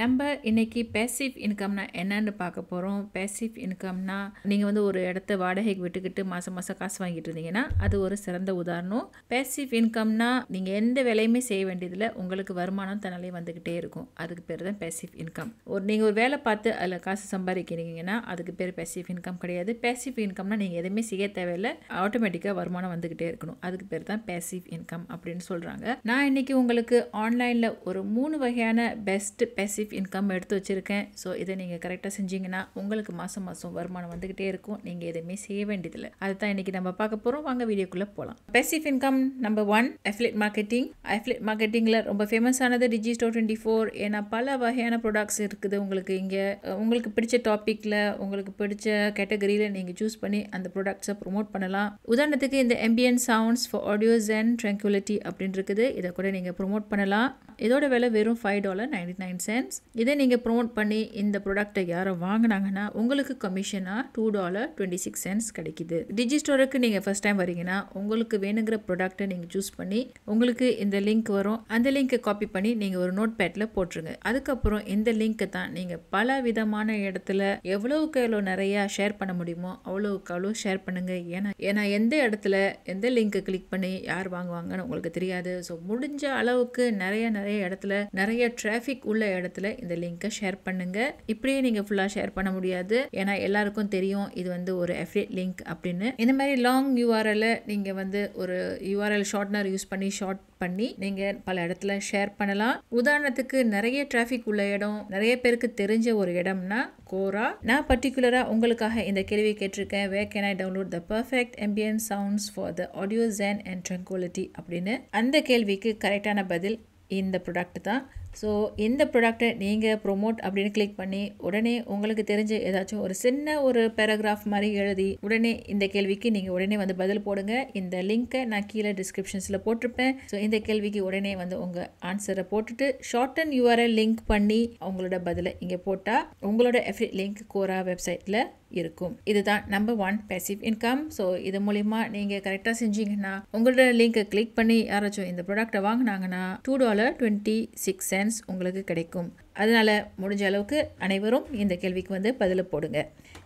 நம்ம இன்றைக்கி பேசிவ் இன்கம்னா என்னன்னு பார்க்க போகிறோம் பேசிவ் இன்கம்னா நீங்கள் வந்து ஒரு இடத்த வாடகைக்கு விட்டுக்கிட்டு மாதம் மாதம் காசு வாங்கிட்டு இருந்தீங்கன்னா அது ஒரு சிறந்த உதாரணம் பேசிவ் இன்கம்னா நீங்கள் எந்த வேலையுமே செய்ய வேண்டியதில் உங்களுக்கு வருமானம் தன்னாலே வந்துக்கிட்டே இருக்கும் அதுக்கு பேர் தான் பேசிவ் இன்கம் ஒரு நீங்கள் ஒரு வேலை பார்த்து அதில் காசு சம்பாதிக்கிறீங்கன்னா அதுக்கு பேர் பேசிவ் இன்கம் கிடையாது பேசிவ் இன்கம்னா நீங்கள் எதுவுமே செய்ய தேவையில்லை ஆட்டோமேட்டிக்காக வருமானம் வந்துக்கிட்டே இருக்கணும் அதுக்கு பேர் தான் பேசிவ் இன்கம் அப்படின்னு சொல்கிறாங்க நான் இன்றைக்கி உங்களுக்கு ஆன்லைனில் ஒரு மூணு வகையான பெஸ்ட் பேசிவ் பேசிவ் இன்கம் எடுத்து வச்சுருக்கேன் ஸோ இதை நீங்கள் கரெக்டாக செஞ்சீங்கன்னா உங்களுக்கு மாதம் மாதம் வருமானம் வந்துக்கிட்டே இருக்கும் நீங்கள் எதுவுமே செய்ய வேண்டியதில்லை அதுதான் இன்றைக்கி நம்ம பார்க்க போகிறோம் வாங்க வீடியோக்குள்ளே போகலாம் passive income number one affiliate marketing affiliate மார்க்கெட்டிங்கில் ரொம்ப ஃபேமஸானது டிஜி ஸ்டோர் டுவெண்ட்டி ஃபோர் ஏன்னா பல வகையான ப்ராடக்ட்ஸ் இருக்குது உங்களுக்கு இங்கே உங்களுக்கு பிடிச்ச டாப்பிக்கில் உங்களுக்கு பிடிச்ச கேட்டகரியில் நீங்கள் சூஸ் பண்ணி அந்த ப்ராடக்ட்ஸை ப்ரொமோட் பண்ணலாம் உதாரணத்துக்கு இந்த ambient sounds for audios and tranquility அப்படின்னு இருக்குது இதை கூட நீங்கள் ப்ரொமோட் பண்ணலாம் இதோட விலை வெறும் five dollar ninety nine cents இதை நீங்கள் ப்ரொமோட் பண்ணி இந்த ப்ராடக்டை யாரும் வாங்கினாங்கன்னா உங்களுக்கு கமிஷனாக two dollar twenty six cents கிடைக்கிது டிஜிஸ்டோருக்கு நீங்கள் ஃபஸ்ட் டைம் வரீங்கன்னா உங்களுக்கு வேணுங்கிற ப்ராடக்ட்டை நீங்கள் சூஸ் பண்ணி உங்களுக்கு இந்த லிங்க் வரும் அந்த லிங்க்கை காப்பி பண்ணி நீங்கள் ஒரு நோட் பேட்டில் போட்டுருங்க அதுக்கப்புறம் இந்த லிங்க்கை தான் நீங்கள் பல விதமான இடத்துல எவ்வளவுக்கு எவ்வளோ நிறையா ஷேர் பண்ண முடியுமோ அவ்வளோவுக்கு அவ்வளோ ஷேர் பண்ணுங்க ஏன்னா ஏன்னா எந்த இடத்துல எந்த லிங்க்கை கிளிக் பண்ணி யார் வாங்குவாங்கன்னு உங்களுக்கு தெரியாது ஸோ முடிஞ்ச அளவுக்கு நிறைய நிறைய இடத்துல நிறைய டிராஃபிக் உள்ள இடத்துல பக்கத்தில் இந்த லிங்கை ஷேர் பண்ணுங்க இப்படியே நீங்கள் ஃபுல்லாக ஷேர் பண்ண முடியாது ஏன்னா எல்லாருக்கும் தெரியும் இது வந்து ஒரு எஃபிலியேட் லிங்க் அப்படின்னு இந்த மாதிரி லாங் யூஆர்எல் நீங்கள் வந்து ஒரு யூஆர்எல் ஷார்ட்னர் யூஸ் பண்ணி ஷார்ட் பண்ணி நீங்கள் பல இடத்துல ஷேர் பண்ணலாம் உதாரணத்துக்கு நிறைய டிராபிக் உள்ள இடம் நிறைய பேருக்கு தெரிஞ்ச ஒரு இடம்னா கோரா நான் பர்டிகுலரா உங்களுக்காக இந்த கேள்வி கேட்டிருக்கேன் where can I download the perfect ambient sounds for the audio Jane and tranquility அப்படின்னு அந்த கேள்விக்கு கரெக்டான பதில் இந்த ப்ராடக்ட் தான் ஸோ இந்த ப்ராடக்ட்டை நீங்கள் ப்ரொமோட் அப்படின்னு கிளிக் பண்ணி உடனே உங்களுக்கு தெரிஞ்ச ஏதாச்சும் ஒரு சின்ன ஒரு பேராகிராஃப் மாதிரி எழுதி உடனே இந்த கேள்விக்கு நீங்கள் உடனே வந்து பதில் போடுங்க இந்த லிங்க்கை நான் கீழே டிஸ்கிரிப்ஷன்ஸில் போட்டிருப்பேன் ஸோ இந்த கேள்விக்கு உடனே வந்து உங்கள் ஆன்சரை போட்டுட்டு ஷார்ட் அண்ட் யூஆர்எல் லிங்க் பண்ணி அவங்களோட பதிலை இங்கே போட்டால் உங்களோட எஃப் லிங்க் கோரா வெப்சைட்டில் இருக்கும் இதுதான் number one passive income so இது மூலிமா நீங்கள் கரெக்டாக செஞ்சீங்கன்னா உங்களோட லிங்க்கை கிளிக் பண்ணி யாராச்சும் இந்த ப்ராடக்ட்டை வாங்கினாங்கன்னா two dollar twenty six cent returns உங்களுக்கு கிடைக்கும் அதனால் முடிஞ்ச அளவுக்கு அனைவரும் இந்த கேள்விக்கு வந்து பதில் போடுங்க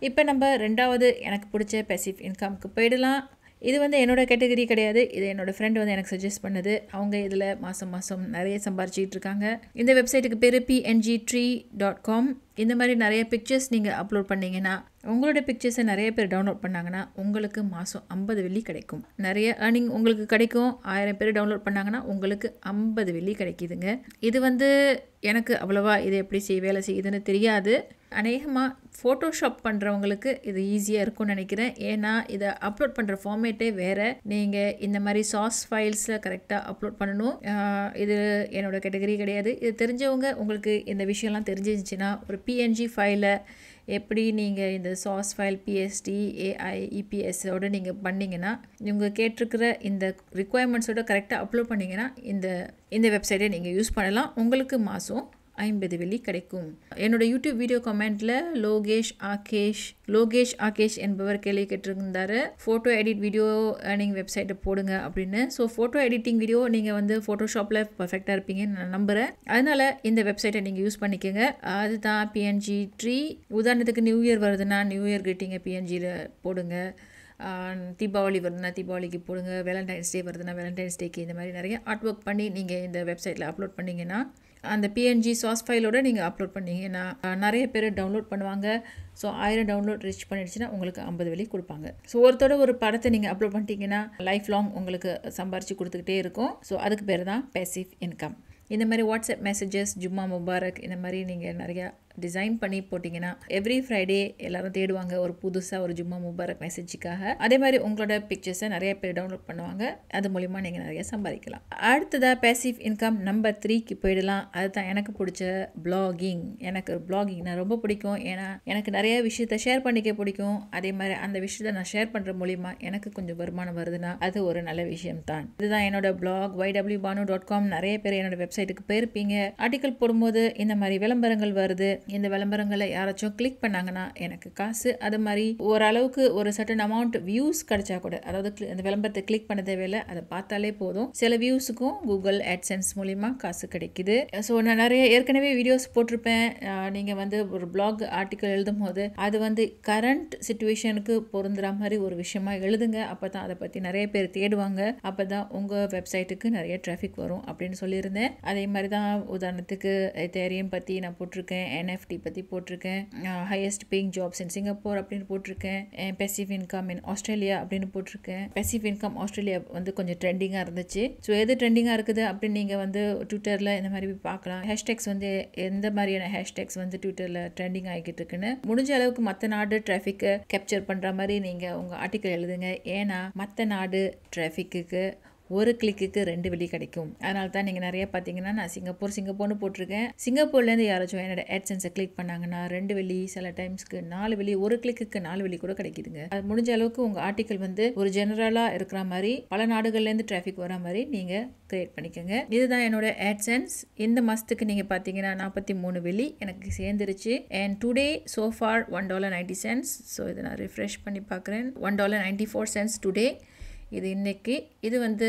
இப்போ நம்ம ரெண்டாவது எனக்கு பிடிச்ச பெசிஃப் இன்கம்க்கு போயிடலாம் இது வந்து என்னோடய கேட்டகரி கிடையாது இது என்னோடய ஃப்ரெண்ட் வந்து எனக்கு சஜஸ்ட் பண்ணுது அவங்க இதில் மாதம் மாதம் நிறைய சம்பாரிச்சிக்கிட்டு இருக்காங்க இந்த வெப்சைட்டுக்கு பேர் பிஎன்ஜி ட்ரீ டாட் காம் இந்த மாதிரி நிறைய பிக்சர்ஸ் நீங்கள் அப்லோட் பண்ணிங்கன்னா உங்களோட பிக்சர்ஸை நிறைய பேர் டவுன்லோட் பண்ணாங்கன்னா உங்களுக்கு மாதம் ஐம்பது வெள்ளி கிடைக்கும் நிறைய ஏர்னிங் உங்களுக்கு கிடைக்கும் ஆயிரம் பேர் டவுன்லோட் பண்ணாங்கன்னா உங்களுக்கு ஐம்பது வெள்ளி கிடைக்கிதுங்க இது வந்து எனக்கு அவ்வளோவா இது எப்படி செய் வேலை செய்யுதுன்னு தெரியாது அநேகமாக ஃபோட்டோஷாப் பண்ணுறவங்களுக்கு இது ஈஸியாக இருக்கும்னு நினைக்கிறேன் ஏன்னா இதை அப்லோட் பண்ணுற ஃபார்மேட்டே வேறு நீங்கள் இந்த மாதிரி சாஸ் ஃபைல்ஸில் கரெக்டாக அப்லோட் பண்ணணும் இது என்னோடய கேட்டகரி கிடையாது இது தெரிஞ்சவங்க உங்களுக்கு இந்த விஷயம்லாம் தெரிஞ்சிருந்துச்சின்னா ஒரு பிஎன்ஜி ஃபைலை எப்படி நீங்கள் இந்த சாஸ் ஃபைல் பிஎஸ்டி e ஏஐ இபிஎஸோடு நீங்கள் பண்ணிங்கன்னா இவங்க கேட்டிருக்கிற இந்த ரிக்குவயர்மெண்ட்ஸோடு கரெக்டாக அப்லோட் பண்ணிங்கன்னா இந்த இந்த வெப்சைட்டை நீங்கள் யூஸ் பண்ணலாம் உங்களுக்கு மாதம் ஐம்பது வெள்ளி கிடைக்கும் என்னோடய யூடியூப் வீடியோ கமெண்ட்டில் லோகேஷ் ஆகேஷ் லோகேஷ் ஆகேஷ் என்பவர் கேள்வி கேட்டிருந்தார் ஃபோட்டோ எடிட் வீடியோ நீங்கள் வெப்சைட்டை போடுங்க அப்படின்னு ஸோ ஃபோட்டோ எடிட்டிங் வீடியோ நீங்கள் வந்து ஃபோட்டோஷாப்பில் பர்ஃபெக்டாக இருப்பீங்கன்னு நான் நம்புகிறேன் அதனால் இந்த வெப்சைட்டை நீங்கள் யூஸ் பண்ணிக்கோங்க அதுதான் பிஎன்ஜி ட்ரீ உதாரணத்துக்கு நியூ இயர் வருதுன்னா நியூ இயர் கிரீட்டிங்கை பிஎன்ஜியில் போடுங்க தீபாவளி வருதுன்னா தீபாவளிக்கு போடுங்க வேலண்டைன்ஸ் டே வருதுன்னா வேலண்டைன்ஸ் டேக்கு இந்த மாதிரி நிறைய ஆர்ட் ஒர்க் பண்ணி நீங்கள் இந்த வெப்சைட்டில் அப்லோட் பண்ணிங்கன்னா அந்த பிஎன்ஜி சாஸ் ஃபைலோடு நீங்கள் அப்லோட் பண்ணிங்கன்னா நிறைய பேர் டவுன்லோட் பண்ணுவாங்க ஸோ ஆயிரம் டவுன்லோட் ரீச் பண்ணிடுச்சுன்னா உங்களுக்கு ஐம்பது வெளி கொடுப்பாங்க ஸோ ஒருத்தோட ஒரு படத்தை நீங்கள் அப்லோட் பண்ணிட்டீங்கன்னா லைஃப் லாங் உங்களுக்கு சம்பாரித்து கொடுத்துக்கிட்டே இருக்கும் ஸோ அதுக்கு பேர் தான் பேசிவ் இன்கம் இந்த மாதிரி வாட்ஸ்அப் மெசேஜஸ் ஜும்மா முபாரக் இந்த மாதிரி நீங்கள் நிறையா டிசைன் பண்ணி போட்டிங்கன்னா எவ்ரி ஃப்ரைடே எல்லாரும் தேடுவாங்க ஒரு புதுசாக ஒரு ஜும்மா முபாரக் மெசேஜுக்காக அதே மாதிரி உங்களோட பிக்சர்ஸை நிறைய பேர் டவுன்லோட் பண்ணுவாங்க அது மூலிமா நீங்கள் நிறைய சம்பாதிக்கலாம் அடுத்ததாக பேசிவ் இன்கம் நம்பர் த்ரீக்கு போயிடலாம் அதுதான் எனக்கு பிடிச்ச பிளாகிங் எனக்கு பிளாகிங்னா ரொம்ப பிடிக்கும் ஏன்னா எனக்கு நிறைய விஷயத்த ஷேர் பண்ணிக்க பிடிக்கும் அதே மாதிரி அந்த விஷயத்த நான் ஷேர் பண்ணுற மூலிமா எனக்கு கொஞ்சம் வருமானம் வருதுன்னா அது ஒரு நல்ல விஷயம் தான் இதுதான் என்னோட blog Y W Banu dot com நிறைய பேர் என்னோட வெப்சைட்டுக்கு போயிருப்பீங்க ஆர்டிக்கல் போடும்போது இந்த மாதிரி விளம்பரங்கள் வருது இந்த விளம்பரங்களை யாராச்சும் கிளிக் பண்ணாங்கன்னா எனக்கு காசு அது மாதிரி ஓரளவுக்கு ஒரு சர்டன் அமௌண்ட் வியூஸ் கிடைச்சா கூட அதாவது இந்த விளம்பரத்தை கிளிக் பண்ண தேவையில்லை அதை பார்த்தாலே போதும் சில வியூஸுக்கும் கூகுள் ஆட்சன்ஸ் மூலிமா காசு கிடைக்குது ஸோ நான் நிறைய ஏற்கனவே வீடியோஸ் போட்டிருப்பேன் நீங்கள் வந்து ஒரு பிளாக் ஆர்டிக்கல் எழுதும் போது அது வந்து கரண்ட் சுச்சுவேஷனுக்கு பொருந்துற மாதிரி ஒரு விஷயமா எழுதுங்க அப்போ தான் அதை பற்றி நிறைய பேர் தேடுவாங்க அப்போ தான் உங்கள் வெப்சைட்டுக்கு நிறைய ட்ராஃபிக் வரும் அப்படின்னு சொல்லியிருந்தேன் அதே மாதிரி தான் உதாரணத்துக்கு தேரியம் பற்றி நான் போட்டிருக்கேன் என்எஃப்டி பற்றி போட்டிருக்கேன் highest paying jobs in Singapore அப்படின்னு போட்டிருக்கேன் பெசிவ் இன்கம் இன் ஆஸ்திரேலியா அப்படின்னு போட்டிருக்கேன் பெசிவ் இன்கம் ஆஸ்திரேலியா வந்து கொஞ்சம் ட்ரெண்டிங்காக இருந்துச்சு ஸோ எது ட்ரெண்டிங்காக இருக்குது அப்படின்னு நீங்கள் வந்து ட்விட்டரில் இந்த மாதிரி பார்க்கலாம் ஹேஷ்டேக்ஸ் வந்து எந்த மாதிரியான ஹேஷ்டேக்ஸ் வந்து ட்விட்டரில் ட்ரெண்டிங் ஆகிக்கிட்டு இருக்குன்னு முடிஞ்ச அளவுக்கு மற்ற நாடு டிராஃபிக்கை கேப்சர் பண்ணுற மாதிரி நீங்கள் உங்கள் ஆர்டிக்கல் எழுதுங்க ஏன்னா மற்ற நாடு டிராஃபிக்கு ஒரு கிளிக்கு ரெண்டு வெளி கிடைக்கும் அதனால தான் நீங்கள் நிறைய பார்த்தீங்கன்னா நான் சிங்கப்பூர் சிங்கப்பூர்னு போட்டிருக்கேன் சிங்கப்பூர்லேருந்து யாராச்சும் என்னோட சென்ஸை கிளிக் பண்ணாங்கன்னா ரெண்டு வெளி சில டைம்ஸ்க்கு நாலு வெளி ஒரு கிளிக்கு நாலு வெளி கூட கிடைக்குதுங்க அது முடிஞ்ச அளவுக்கு உங்கள் ஆர்டிக்கல் வந்து ஒரு ஜெனரலாக இருக்கிற மாதிரி பல நாடுகள்லேருந்து டிராஃபிக் வர மாதிரி நீங்கள் கிரியேட் பண்ணிக்கோங்க இதுதான் என்னோட சென்ஸ் இந்த மாதத்துக்கு நீங்கள் பார்த்தீங்கன்னா நாற்பத்தி மூணு வெளி எனக்கு சேர்ந்துருச்சு and today so far one dollar ninety cents so இதை நான் ரிஃப்ரெஷ் பண்ணி பார்க்குறேன் one dollar ninety four cents today இது இன்றைக்கி இது வந்து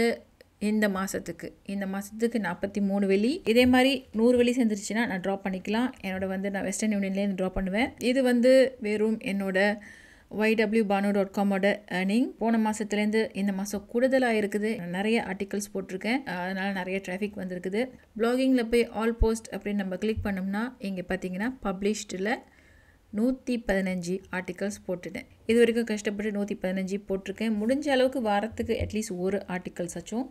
இந்த மாதத்துக்கு இந்த மாதத்துக்கு நாற்பத்தி மூணு வெளி இதே மாதிரி நூறு வெளி சேர்ந்துருச்சுன்னா நான் ட்ராப் பண்ணிக்கலாம் என்னோட வந்து நான் வெஸ்டர்ன் யூனியன்லேருந்து ட்ராப் பண்ணுவேன் இது வந்து வெறும் என்னோட ஒய்டபிள்யூ பானு டாட் காமோட ஏர்னிங் போன மாதத்துலேருந்து இந்த மாதம் கூடுதலாக இருக்குது நிறைய ஆர்டிகல்ஸ் போட்டிருக்கேன் அதனால் நிறைய டிராஃபிக் வந்திருக்குது ப்ளாகிங்கில் போய் ஆல் போஸ்ட் அப்படின்னு நம்ம கிளிக் பண்ணோம்னா இங்கே பார்த்தீங்கன்னா பப்ளிஷ்டில் நூற்றி பதினஞ்சு ஆர்டிகல்ஸ் போட்டுட்டேன் இது வரைக்கும் கஷ்டப்பட்டு நூற்றி பதினஞ்சு போட்டிருக்கேன் முடிஞ்ச அளவுக்கு வாரத்துக்கு அட்லீஸ்ட் ஒரு ஆர்டிக்கல்ஸாச்சும்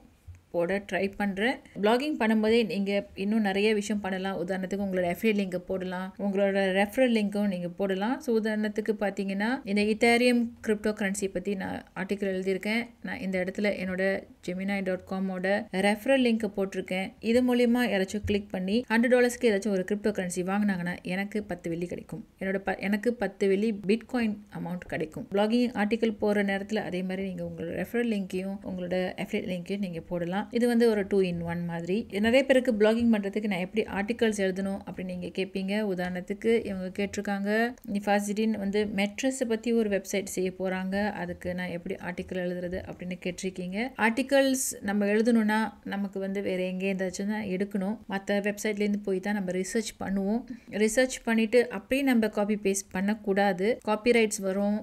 போட ட்ரை பண்ணுறேன் பிளாகிங் பண்ணும்போதே நீங்கள் இன்னும் நிறைய விஷயம் பண்ணலாம் உதாரணத்துக்கு உங்களோட ரெஃபரல் லிங்கை போடலாம் உங்களோட ரெஃபரல் லிங்க்கும் நீங்கள் போடலாம் ஸோ உதாரணத்துக்கு பார்த்தீங்கன்னா இந்த இத்தாரியம் கிரிப்டோ கரன்சி பற்றி நான் ஆர்டிக்கல் எழுதியிருக்கேன் நான் இந்த இடத்துல என்னோட ஜெமினாய் டாட் காமோட ரெஃபரல் லிங்க்கை போட்டிருக்கேன் இது மூலிமா யாராச்சும் கிளிக் பண்ணி ஹண்ட்ரட் டாலர்ஸ்க்கு ஏதாச்சும் ஒரு கிரிப்டோ கரன்சி வாங்கினாங்கன்னா எனக்கு பத்து வெள்ளி கிடைக்கும் என்னோட ப எனக்கு பத்து வெள்ளி பிட்காயின் அமௌண்ட் கிடைக்கும் பிளாகிங் ஆர்டிக்கல் போகிற நேரத்தில் அதே மாதிரி நீங்கள் உங்களோட ரெஃபரல் லிங்க்கையும் உங்களோட எஃபிலியட் லிங்க்கையும் நீங்கள் போடலாம் பண்ணலாம் இது வந்து ஒரு டூ இன் ஒன் மாதிரி நிறைய பேருக்கு பிளாகிங் பண்ணுறதுக்கு நான் எப்படி ஆர்டிகல்ஸ் எழுதணும் அப்படின்னு நீங்கள் கேட்பீங்க உதாரணத்துக்கு இவங்க கேட்டிருக்காங்க நிஃபாசிடின் வந்து மெட்ரஸை பற்றி ஒரு வெப்சைட் செய்ய போகிறாங்க அதுக்கு நான் எப்படி ஆர்டிக்கல் எழுதுறது அப்படின்னு கேட்டிருக்கீங்க ஆர்டிகல்ஸ் நம்ம எழுதணும்னா நமக்கு வந்து வேறு எங்கே தான் எடுக்கணும் மற்ற வெப்சைட்லேருந்து போய் தான் நம்ம ரிசர்ச் பண்ணுவோம் ரிசர்ச் பண்ணிவிட்டு அப்படியே நம்ம காப்பி பேஸ்ட் பண்ணக்கூடாது காப்பி ரைட்ஸ் வரும்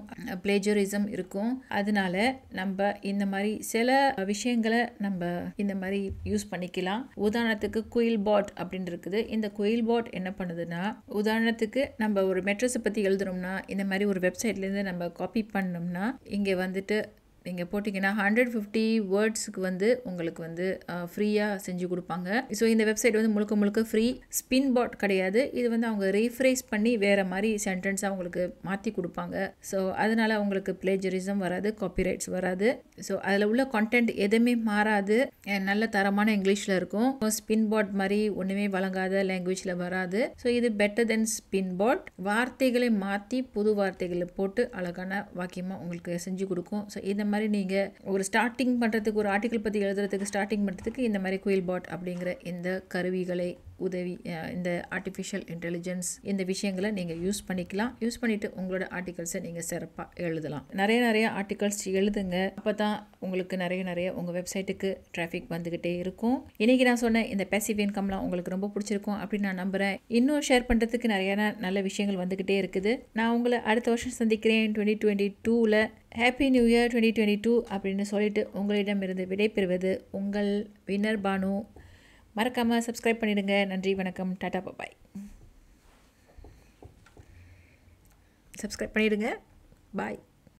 பிளேஜரிசம் இருக்கும் அதனால நம்ம இந்த மாதிரி சில விஷயங்களை நம்ம இந்த மாதிரி யூஸ் பண்ணிக்கலாம் உதாரணத்துக்கு குயில் பாட் அப்படின்னு இருக்குது இந்த குயில் பாட் என்ன பண்ணுதுன்னா உதாரணத்துக்கு நம்ம ஒரு மெட்ரஸை பற்றி எழுதுறோம்னா இந்த மாதிரி ஒரு வெப்சைட்லேருந்து நம்ம காப்பி பண்ணோம்னா இங்கே வந்துட்டு நீங்கள் போட்டிங்கன்னா ஹண்ட்ரட் ஃபிஃப்டி வேர்ட்ஸுக்கு வந்து உங்களுக்கு வந்து ஃப்ரீயாக செஞ்சு கொடுப்பாங்க ஸோ இந்த வெப்சைட் வந்து முழுக்க முழுக்க ஃப்ரீ ஸ்பின் பாட் கிடையாது இது வந்து அவங்க ரீஃப்ரைஸ் பண்ணி வேறு மாதிரி சென்டென்ஸாக உங்களுக்கு மாற்றி கொடுப்பாங்க ஸோ அதனால் அவங்களுக்கு பிளேஜரிசம் வராது காப்பிரைட்ஸ் வராது ஸோ அதில் உள்ள கண்டென்ட் எதுவுமே மாறாது நல்ல தரமான இங்கிலீஷில் இருக்கும் ஸ்பின் பாட் மாதிரி ஒன்றுமே வழங்காத லாங்குவேஜில் வராது ஸோ இது பெட்டர் தென் ஸ்பின் பாட் வார்த்தைகளை மாற்றி புது வார்த்தைகளை போட்டு அழகான வாக்கியமாக உங்களுக்கு செஞ்சு கொடுக்கும் ஸோ இதை மாதிரி நீங்கள் ஒரு ஸ்டார்டிங் பண்ணுறதுக்கு ஒரு ஆர்டிக்கல் பற்றி எழுதுறதுக்கு ஸ்டார்டிங் பண்ணுறதுக்கு இந்த மாதிரி குயில் பாட் அப்படிங்கிற இந்த கருவிகளை உதவி இந்த ஆர்டிஃபிஷியல் இன்டெலிஜென்ஸ் இந்த விஷயங்களை நீங்கள் யூஸ் பண்ணிக்கலாம் யூஸ் பண்ணிவிட்டு உங்களோட ஆர்டிகல்ஸை நீங்கள் சிறப்பாக எழுதலாம் நிறைய நிறைய ஆர்டிகல்ஸ் எழுதுங்க அப்போ தான் உங்களுக்கு நிறைய நிறைய உங்கள் வெப்சைட்டுக்கு டிராஃபிக் வந்துக்கிட்டே இருக்கும் இன்றைக்கி நான் சொன்ன இந்த பேசிவ் இன்கம்லாம் உங்களுக்கு ரொம்ப பிடிச்சிருக்கும் அப்படின்னு நான் நம்புகிறேன் இன்னும் ஷேர் பண்ணுறதுக்கு நிறைய நல்ல விஷயங்கள் வந்துக்கிட்டே இருக்குது நான் உங்களை அடுத்த வருஷம் சந்திக்கிறேன் டுவெண்ட்டி டுவெண்ட்டி டூவில் happy new year twenty twenty two அப்படின்னு சொல்லிட்டு உங்களிடமிருந்து விடைபெறுவது உங்கள் வினர் பானு மறக்காமல் சப்ஸ்கிரைப் பண்ணிவிடுங்க நன்றி வணக்கம் டாட்டா பாய் சப்ஸ்கிரைப் பண்ணிவிடுங்க பாய்